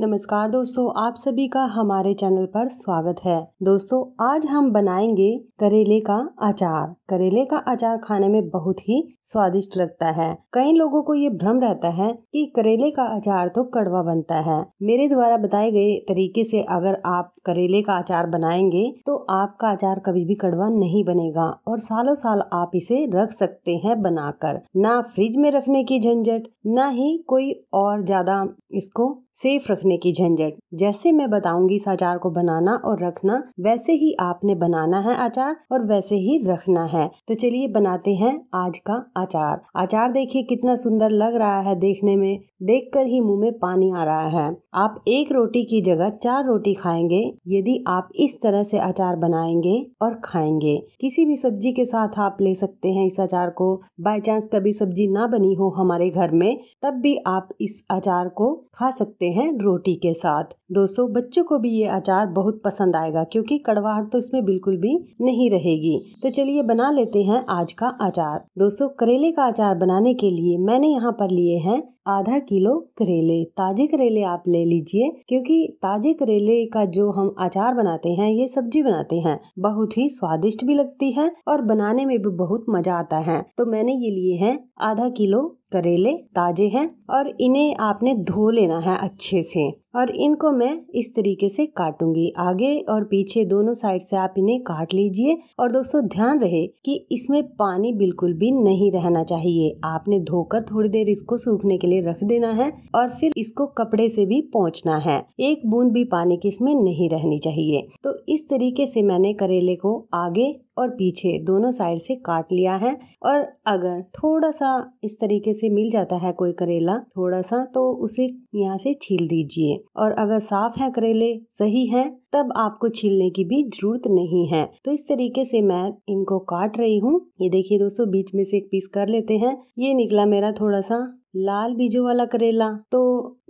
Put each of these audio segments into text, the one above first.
नमस्कार दोस्तों आप सभी का हमारे चैनल पर स्वागत है दोस्तों आज हम बनाएंगे करेले का अचार करेले का अचार खाने में बहुत ही स्वादिष्ट लगता है कई लोगों को ये भ्रम रहता है कि करेले का अचार तो कड़वा बनता है मेरे द्वारा बताए गए तरीके से अगर आप करेले का अचार बनाएंगे तो आपका अचार कभी भी कड़वा नहीं बनेगा और सालों साल आप इसे रख सकते हैं बनाकर ना फ्रिज में रखने की झंझट ना ही कोई और ज्यादा इसको सेफ रखने की झंझट जैसे मैं बताऊंगी इस अचार को बनाना और रखना वैसे ही आपने बनाना है अचार और वैसे ही रखना है तो चलिए बनाते हैं आज का अचार अचार देखिए कितना सुंदर लग रहा है देखने में देखकर ही मुंह में पानी आ रहा है आप एक रोटी की जगह चार रोटी खाएंगे यदि आप इस तरह से अचार बनाएंगे और खाएंगे किसी भी सब्जी के साथ आप ले सकते हैं इस अचार को बाय चांस कभी सब्जी ना बनी हो हमारे घर में तब भी आप इस अचार को खा सकते हैं रोटी के साथ दोस्तों बच्चों को भी ये अचार बहुत पसंद आएगा क्योंकि कड़वाहट तो इसमें बिल्कुल भी नहीं रहेगी तो चलिए बना लेते हैं आज का अचार दोस्तों करेले का अचार बनाने के लिए मैंने यहाँ पर लिए हैं आधा किलो करेले ताजे करेले आप ले लीजिए क्योंकि ताजे करेले का जो हम अचार बनाते हैं ये सब्जी बनाते हैं बहुत ही स्वादिष्ट भी लगती है और बनाने में भी बहुत मजा आता है तो मैंने ये लिए हैं आधा किलो करेले ताजे हैं और इन्हें आपने धो लेना है अच्छे से और इनको मैं इस तरीके से काटूंगी आगे और पीछे दोनों साइड से आप इन्हें काट लीजिए और दोस्तों ध्यान रहे कि इसमें पानी बिल्कुल भी नहीं रहना चाहिए आपने धोकर थोड़ी देर इसको सूखने के लिए रख देना है और फिर इसको कपड़े से भी पोंछना है एक बूंद भी पानी की इसमें नहीं रहनी चाहिए तो इस तरीके से मैंने करेले को आगे और पीछे दोनों साइड से काट लिया है और अगर थोड़ा सा इस तरीके से मिल जाता है कोई करेला थोड़ा सा तो उसे यहाँ से छील दीजिए और अगर साफ है करेले सही है तब आपको छीलने की भी जरूरत नहीं है तो इस तरीके से मैं इनको काट रही हूँ ये देखिए दोस्तों बीच में से एक पीस कर लेते हैं ये निकला मेरा थोड़ा सा लाल बीजों वाला करेला तो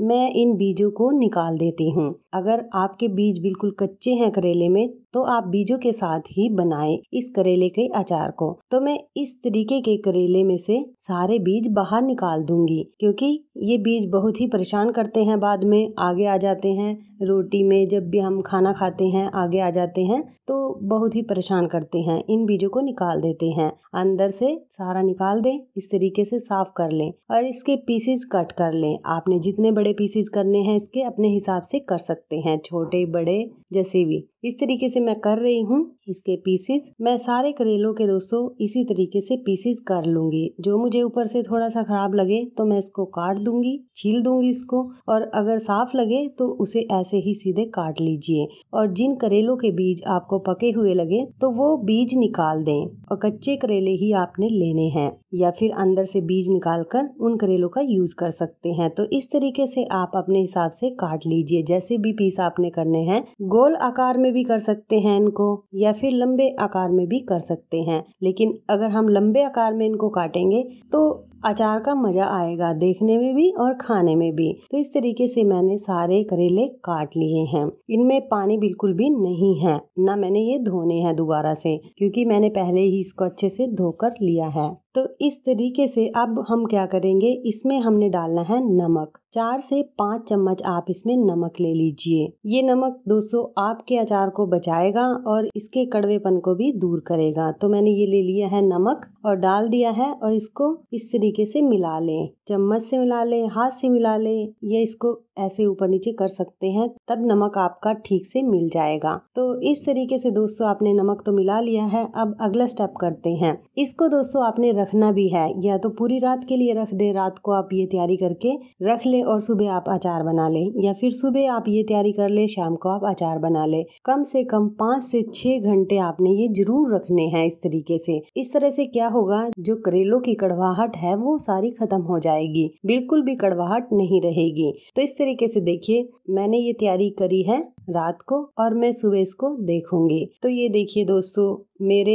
मैं इन बीजों को निकाल देती हूँ अगर आपके बीज बिल्कुल कच्चे हैं करेले में तो आप बीजों के साथ ही बनाएं इस करेले के अचार को तो मैं इस तरीके के करेले में से सारे बीज बाहर निकाल दूंगी क्योंकि ये बीज बहुत ही परेशान करते हैं बाद में आगे आ जाते हैं रोटी में जब भी हम खाना खाते हैं आगे आ जाते हैं तो बहुत ही परेशान करते हैं इन बीजों को निकाल देते हैं अंदर से सारा निकाल दें इस तरीके से साफ कर लें और इसके इसके पीसेस कट कर लें आपने जितने बड़े पीसेस करने हैं इसके अपने हिसाब से कर सकते हैं छोटे बड़े जैसे भी इस तरीके से मैं कर रही हूँ इसके पीसेस मैं सारे करेलों के दोस्तों इसी तरीके से पीसेस कर लूंगी जो मुझे ऊपर से थोड़ा सा खराब लगे तो मैं इसको काट दूंगी छील दूंगी इसको और अगर साफ लगे तो उसे ऐसे ही सीधे काट लीजिए और जिन करेलों के बीज आपको पके हुए लगे तो वो बीज निकाल दें और कच्चे करेले ही आपने लेने हैं या फिर अंदर से बीज निकाल कर उन करेलों का यूज कर सकते हैं तो इस तरीके से आप अपने हिसाब से काट लीजिए जैसे भी पीस आपने करने हैं गोल आकार में में भी कर सकते हैं इनको या फिर लंबे आकार में भी कर सकते हैं लेकिन अगर हम लंबे आकार में इनको काटेंगे तो अचार का मजा आएगा देखने में भी और खाने में भी तो इस तरीके से मैंने सारे करेले काट लिए हैं इनमें पानी बिल्कुल भी नहीं है ना मैंने ये धोने हैं दोबारा से क्योंकि मैंने पहले ही इसको अच्छे से धोकर लिया है तो इस तरीके से अब हम क्या करेंगे इसमें हमने डालना है नमक चार से पाँच चम्मच आप इसमें नमक ले लीजिए ये नमक दोस्तों आपके अचार अचार को बचाएगा और इसके कड़वेपन को भी दूर करेगा तो मैंने ये ले लिया है नमक और डाल दिया है और इसको इस तरीके से मिला लें चम्मच से मिला लें हाथ से मिला लें या इसको ऐसे ऊपर नीचे कर सकते हैं तब नमक आपका ठीक से मिल जाएगा तो इस तरीके से दोस्तों आपने नमक तो मिला लिया है अब अगला स्टेप करते हैं इसको दोस्तों आपने रखना भी है या तो पूरी रात के लिए रख दे रात को आप ये तैयारी करके रख ले और सुबह आप अचार बना ले या फिर सुबह आप ये तैयारी कर ले शाम को आप अचार बना ले कम से कम पाँच से छह घंटे आपने ये जरूर रखने हैं इस तरीके से इस तरह से क्या होगा जो करेलों की कड़वाहट है वो सारी खत्म हो जाएगी बिल्कुल भी कड़वाहट नहीं रहेगी तो इस तरीके से देखिए मैंने ये तैयारी करी है रात को और मैं सुबह इसको देखूंगी तो ये देखिए दोस्तों मेरे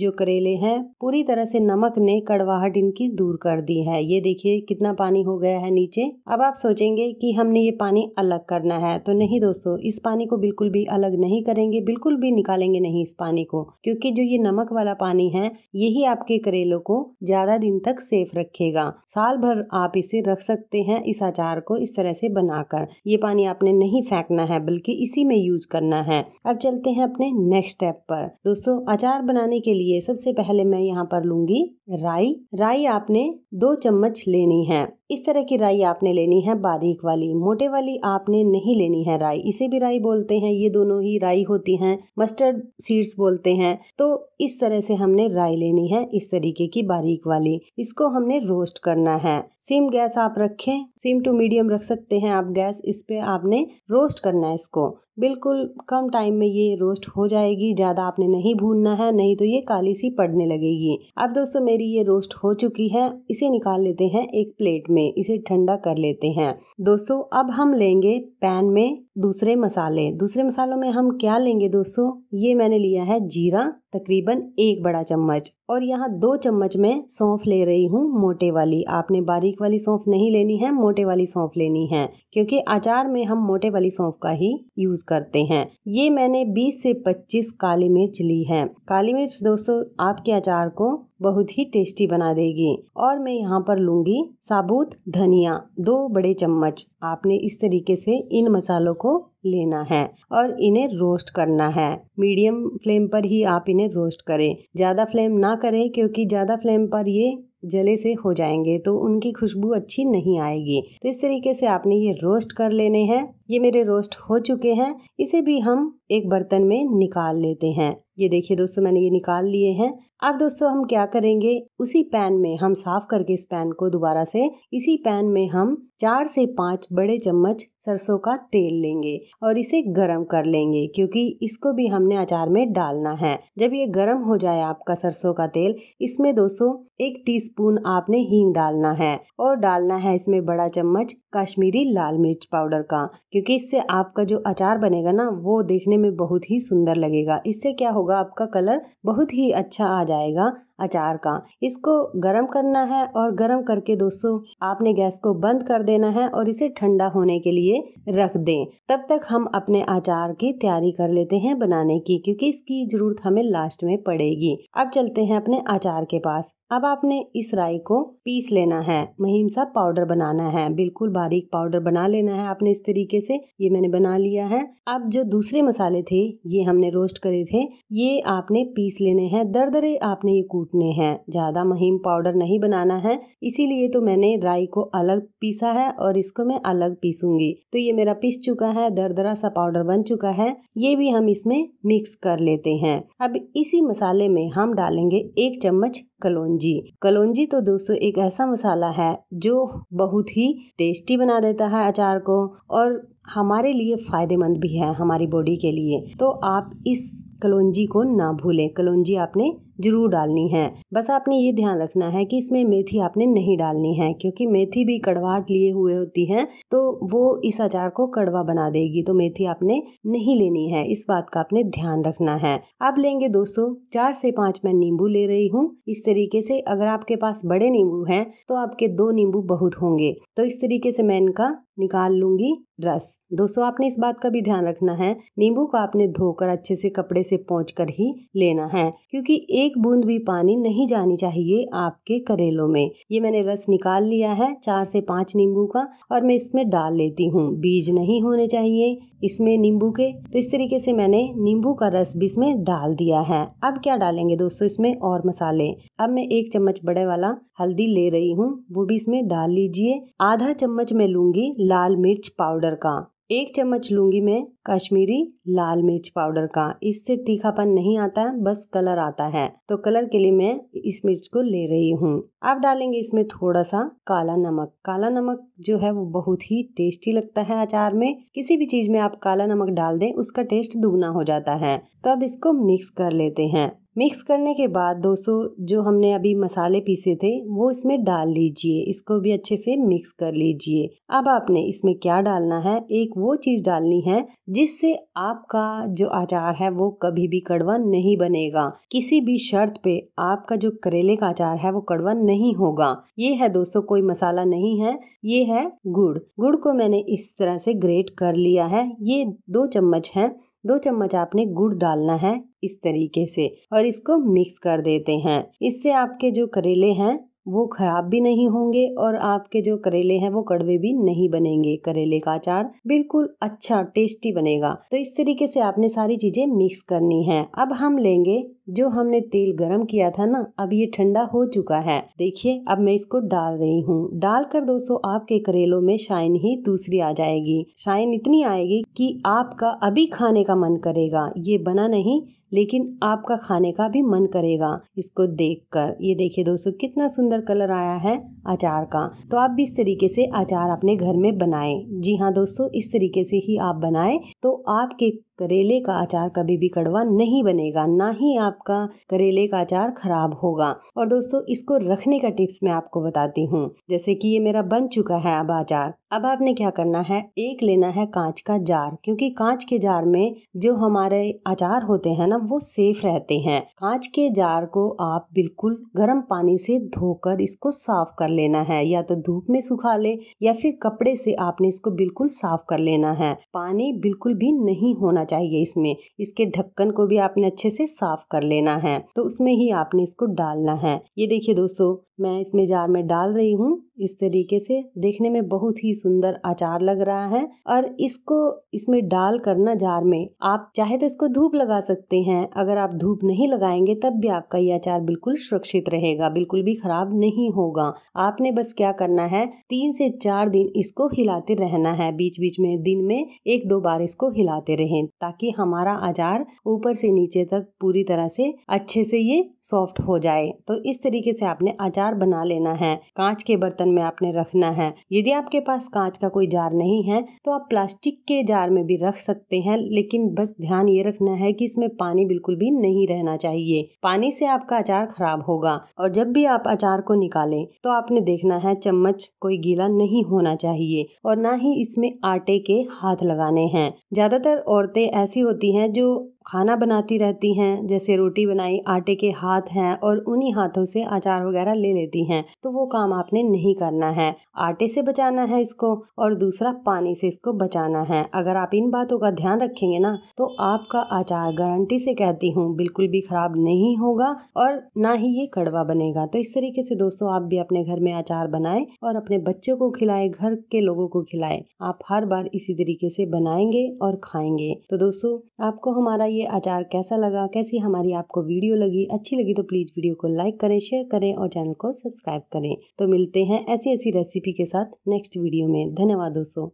जो करेले हैं पूरी तरह से नमक ने कड़वाहट इनकी दूर कर दी है ये देखिए कितना पानी हो गया है नीचे अब आप सोचेंगे कि हमने ये पानी अलग करना है तो नहीं दोस्तों इस पानी को बिल्कुल भी अलग नहीं करेंगे बिल्कुल भी निकालेंगे नहीं इस पानी को क्योंकि जो ये नमक वाला पानी है यही आपके करेलों को ज्यादा दिन तक सेफ रखेगा साल भर आप इसे रख सकते हैं इस अचार को इस तरह से बनाकर ये पानी आपने नहीं फेंकना है बल्कि इसी में यूज करना है अब चलते हैं अपने नेक्स्ट स्टेप पर दोस्तों अचार बनाने के लिए सबसे पहले मैं यहाँ पर लूंगी राई राई आपने दो चम्मच लेनी है इस तरह की राई आपने लेनी है बारीक वाली मोटे वाली आपने नहीं लेनी है राई इसे भी राई बोलते हैं ये दोनों ही राई होती हैं मस्टर्ड सीड्स बोलते हैं तो इस तरह से हमने राई लेनी है इस तरीके की बारीक वाली इसको हमने रोस्ट करना है सिम गैस आप रखें सिम टू मीडियम रख सकते हैं आप गैस इस पे आपने रोस्ट करना है इसको बिल्कुल कम टाइम में ये रोस्ट हो जाएगी ज़्यादा आपने नहीं भूनना है नहीं तो ये काली सी पड़ने लगेगी अब दोस्तों मेरी ये रोस्ट हो चुकी है इसे निकाल लेते हैं एक प्लेट में इसे ठंडा कर लेते हैं दोस्तों अब हम लेंगे पैन में दूसरे मसाले दूसरे मसालों में हम क्या लेंगे दोस्तों ये मैंने लिया है जीरा तकरीबन एक बड़ा चम्मच और यहाँ दो चम्मच में सौंफ ले रही हूँ मोटे वाली आपने बारीक वाली सौंफ नहीं लेनी है मोटे वाली सौंफ लेनी है क्योंकि अचार में हम मोटे वाली सौंफ का ही यूज करते हैं ये मैंने 20 से 25 काली मिर्च ली है काली मिर्च दोस्तों आपके अचार को बहुत ही टेस्टी बना देगी और मैं यहाँ पर लूँगी साबुत धनिया दो बड़े चम्मच आपने इस तरीके से इन मसालों को लेना है और इन्हें रोस्ट करना है मीडियम फ्लेम पर ही आप इन्हें रोस्ट करें ज़्यादा फ्लेम ना करें क्योंकि ज़्यादा फ्लेम पर ये जले से हो जाएंगे तो उनकी खुशबू अच्छी नहीं आएगी तो इस तरीके से आपने ये रोस्ट कर लेने हैं ये मेरे रोस्ट हो चुके हैं इसे भी हम एक बर्तन में निकाल लेते हैं ये देखिए दोस्तों मैंने ये निकाल लिए हैं अब दोस्तों हम क्या करेंगे उसी पैन में हम साफ करके इस पैन को दोबारा से इसी पैन में हम चार से पांच बड़े चम्मच सरसों का तेल लेंगे और इसे गरम कर लेंगे क्योंकि इसको भी हमने अचार में डालना है जब ये गरम हो जाए आपका सरसों का तेल इसमें दोस्तों एक टीस्पून आपने हींग डालना है और डालना है इसमें बड़ा चम्मच कश्मीरी लाल मिर्च पाउडर का क्योंकि इससे आपका जो अचार बनेगा ना वो देखने में बहुत ही सुंदर लगेगा इससे क्या होगा आपका कलर बहुत ही अच्छा आ जाएगा अचार का इसको गर्म करना है और गर्म करके दोस्तों आपने गैस को बंद कर देना है और इसे ठंडा होने के लिए रख दें तब तक हम अपने अचार की तैयारी कर लेते हैं बनाने की क्योंकि इसकी जरूरत हमें लास्ट में पड़ेगी अब चलते हैं अपने अचार के पास अब आपने इस राई को पीस लेना है महीम सा पाउडर बनाना है बिल्कुल बारीक पाउडर बना लेना है आपने इस तरीके से ये मैंने बना लिया है अब जो दूसरे मसाले थे ये हमने रोस्ट करे थे ये आपने पीस लेने हैं दरे आपने ये कूट कूटने हैं ज़्यादा महीम पाउडर नहीं बनाना है इसीलिए तो मैंने राई को अलग पीसा है और इसको मैं अलग पीसूंगी तो ये मेरा पीस चुका है दरदरा सा पाउडर बन चुका है ये भी हम इसमें मिक्स कर लेते हैं अब इसी मसाले में हम डालेंगे एक चम्मच कलौजी कलौजी तो दोस्तों एक ऐसा मसाला है जो बहुत ही टेस्टी बना देता है अचार को और हमारे लिए फ़ायदेमंद भी है हमारी बॉडी के लिए तो आप इस कलौंजी को ना भूलें कलौंजी आपने जरूर डालनी है बस आपने ये ध्यान रखना है कि इसमें मेथी आपने नहीं डालनी है क्योंकि मेथी भी कड़वाहट लिए हुए होती है तो वो इस अचार को कड़वा बना देगी तो मेथी आपने नहीं लेनी है इस बात का आपने ध्यान रखना है आप लेंगे दोस्तों चार से पाँच मैं नींबू ले रही हूँ इस तरीके से अगर आपके पास बड़े नींबू हैं तो आपके दो नींबू बहुत होंगे तो इस तरीके से मैं इनका निकाल लूंगी रस दोस्तों आपने इस बात का भी ध्यान रखना है नींबू को आपने धोकर अच्छे से कपड़े से पहुँच कर ही लेना है क्योंकि एक बूंद भी पानी नहीं जानी चाहिए आपके करेलों में ये मैंने रस निकाल लिया है चार से पाँच नींबू का और मैं इसमें डाल लेती हूँ बीज नहीं होने चाहिए इसमें नींबू के तो इस तरीके से मैंने नींबू का रस भी इसमें डाल दिया है अब क्या डालेंगे दोस्तों इसमें और मसाले अब मैं एक चम्मच बड़े वाला हल्दी ले रही हूँ वो भी इसमें डाल लीजिए आधा चम्मच मैं लूंगी लाल मिर्च पाउडर का एक चम्मच लूंगी मैं कश्मीरी लाल मिर्च पाउडर का इससे तीखापन नहीं आता है बस कलर आता है तो कलर के लिए मैं इस मिर्च को ले रही हूँ अब डालेंगे इसमें थोड़ा सा काला नमक काला नमक जो है वो बहुत ही टेस्टी लगता है अचार में किसी भी चीज में आप काला नमक डाल दें उसका टेस्ट दुगना हो जाता है तो अब इसको मिक्स कर लेते हैं मिक्स करने के बाद दोस्तों जो हमने अभी मसाले पीसे थे वो इसमें डाल लीजिए इसको भी अच्छे से मिक्स कर लीजिए अब आपने इसमें क्या डालना है एक वो चीज़ डालनी है जिससे आपका जो अचार है वो कभी भी कड़वा नहीं बनेगा किसी भी शर्त पे आपका जो करेले का अचार है वो कड़वा नहीं होगा ये है दोस्तों कोई मसाला नहीं है ये है गुड़ गुड़ को मैंने इस तरह से ग्रेट कर लिया है ये दो चम्मच है दो चम्मच आपने गुड़ डालना है इस तरीके से और इसको मिक्स कर देते हैं इससे आपके जो करेले हैं वो ख़राब भी नहीं होंगे और आपके जो करेले हैं वो कड़वे भी नहीं बनेंगे करेले का अचार बिल्कुल अच्छा टेस्टी बनेगा तो इस तरीके से आपने सारी चीज़ें मिक्स करनी है अब हम लेंगे जो हमने तेल गरम किया था ना अब ये ठंडा हो चुका है देखिए अब मैं इसको डाल रही हूँ डालकर दोस्तों आपके करेलों में शाइन ही दूसरी आ जाएगी शाइन इतनी आएगी कि आपका अभी खाने का मन करेगा ये बना नहीं लेकिन आपका खाने का भी मन करेगा इसको देखकर ये देखिए दोस्तों कितना सुंदर कलर आया है अचार का तो आप भी इस तरीके से अचार अपने घर में बनाएं जी हाँ दोस्तों इस तरीके से ही आप बनाएं तो आपके करेले का अचार कभी भी कड़वा नहीं बनेगा ना ही आपका करेले का अचार खराब होगा और दोस्तों इसको रखने का टिप्स मैं आपको बताती हूँ जैसे कि ये मेरा बन चुका है अब अचार अब आपने क्या करना है एक लेना है कांच का जार क्योंकि कांच के जार में जो हमारे अचार होते हैं ना वो सेफ रहते हैं कांच के जार को आप बिल्कुल गर्म पानी से धोकर इसको साफ कर लेना है या तो धूप में सुखा ले या फिर कपड़े से आपने इसको बिल्कुल साफ कर लेना है पानी बिल्कुल भी नहीं होना चाहिए इसमें इसके ढक्कन को भी आपने अच्छे से साफ कर लेना है तो उसमें ही आपने इसको डालना है ये देखिए दोस्तों मैं इसमें जार में डाल रही हूँ इस तरीके से देखने में बहुत ही सुंदर अचार लग रहा है और इसको इसमें डाल कर ना जार में आप चाहे तो इसको धूप लगा सकते हैं अगर आप धूप नहीं लगाएंगे तब भी आपका ये अचार बिल्कुल सुरक्षित रहेगा बिल्कुल भी खराब नहीं होगा आपने बस क्या करना है तीन से चार दिन इसको हिलाते रहना है बीच बीच में दिन में एक दो बार इसको हिलाते रहें ताकि हमारा अचार ऊपर से नीचे तक पूरी तरह से अच्छे से ये सॉफ्ट हो जाए तो इस तरीके से आपने अचार जार बना लेना है कांच के बर्तन में आपने रखना है यदि आपके पास कांच का कोई जार नहीं है तो आप प्लास्टिक के जार में भी रख सकते हैं लेकिन बस ध्यान ये रखना है कि इसमें पानी बिल्कुल भी नहीं रहना चाहिए पानी से आपका अचार खराब होगा और जब भी आप अचार को निकालें तो आपने देखना है चम्मच कोई गीला नहीं होना चाहिए और ना ही इसमें आटे के हाथ लगाने हैं ज्यादातर औरतें ऐसी होती हैं जो खाना बनाती रहती हैं जैसे रोटी बनाई आटे के हाथ हैं और उन्हीं हाथों से अचार वगैरह ले लेती हैं तो वो काम आपने नहीं करना है आटे से बचाना है इसको और दूसरा पानी से इसको बचाना है अगर आप इन बातों का ध्यान रखेंगे ना तो आपका अचार गारंटी से कहती हूँ बिल्कुल भी खराब नहीं होगा और ना ही ये कड़वा बनेगा तो इस तरीके से दोस्तों आप भी अपने घर में अचार बनाए और अपने बच्चों को खिलाए घर के लोगों को खिलाए आप हर बार इसी तरीके से बनाएंगे और खाएंगे तो दोस्तों आपको हमारा ये ये अचार कैसा लगा कैसी हमारी आपको वीडियो लगी अच्छी लगी तो प्लीज़ वीडियो को लाइक करें शेयर करें और चैनल को सब्सक्राइब करें तो मिलते हैं ऐसी ऐसी रेसिपी के साथ नेक्स्ट वीडियो में धन्यवाद दोस्तों